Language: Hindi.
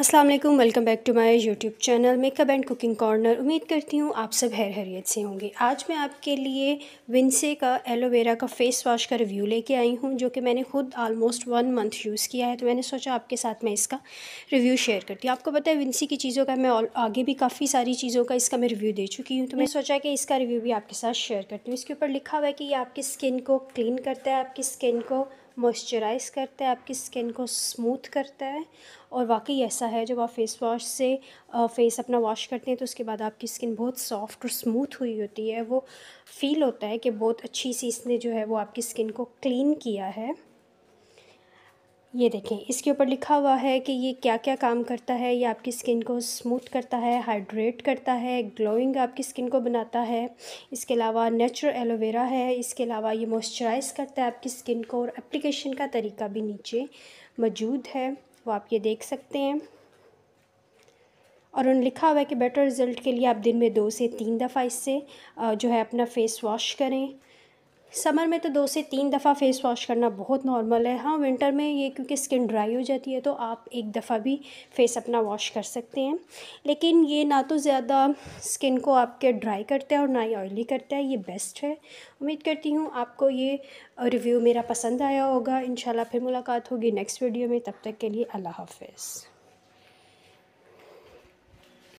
Aslam welcome back to my YouTube channel makeup and cooking corner उम्मीद करती हूँ आप सब हैर हरियत से होंगे आज मैं आपके लिए विंसे का एलोवेरा का फेस वॉश का रिव्यू लेके आई हूँ जो कि मैंने खुद आलमोस्ट वन मंथ यूज़ किया है तो मैंने सोचा आपके साथ मैं इसका रिव्यू शेयर करती हूँ आपको पता है विंसी की चीज़ों का मैं आगे भी काफ़ी सारी चीज़ों का इसका मैं रिव्यू दे चुकी हूँ तो मैं सोचा कि इसका रिव्यू भी आपके साथ शेयर करती हूँ इसके ऊपर लिखा हुआ है कि ये आपकी स्किन को क्लीन करता है आपकी स्किन को मॉइस्चराइज़ करता है आपकी स्किन को स्मूथ करता है और वाकई ऐसा है जब आप फेस वॉश से फेस अपना वॉश करते हैं तो उसके बाद आपकी स्किन बहुत सॉफ्ट और स्मूथ हुई होती है वो फील होता है कि बहुत अच्छी सी इसने जो है वो आपकी स्किन को क्लीन किया है ये देखें इसके ऊपर लिखा हुआ है कि ये क्या क्या काम करता है ये आपकी स्किन को स्मूथ करता है हाइड्रेट करता है ग्लोइंग आपकी स्किन को बनाता है इसके अलावा नेचुरल एलोवेरा है इसके अलावा ये मॉइस्चराइज़ करता है आपकी स्किन को और एप्लीकेशन का तरीका भी नीचे मौजूद है वो आप ये देख सकते हैं और उन्होंने लिखा हुआ है कि बेटर रिज़ल्ट के लिए आप दिन में दो से तीन दफ़ा इससे जो है अपना फ़ेस वॉश करें समर में तो दो से तीन दफ़ा फ़ेस वॉश करना बहुत नॉर्मल है हाँ विंटर में ये क्योंकि स्किन ड्राई हो जाती है तो आप एक दफ़ा भी फेस अपना वॉश कर सकते हैं लेकिन ये ना तो ज़्यादा स्किन को आपके ड्राई करता है और ना ही ऑयली करता है ये बेस्ट है उम्मीद करती हूँ आपको ये रिव्यू मेरा पसंद आया होगा इन फिर मुलाकात होगी नेक्स्ट वीडियो में तब तक के लिए अल्लाह हाफिज़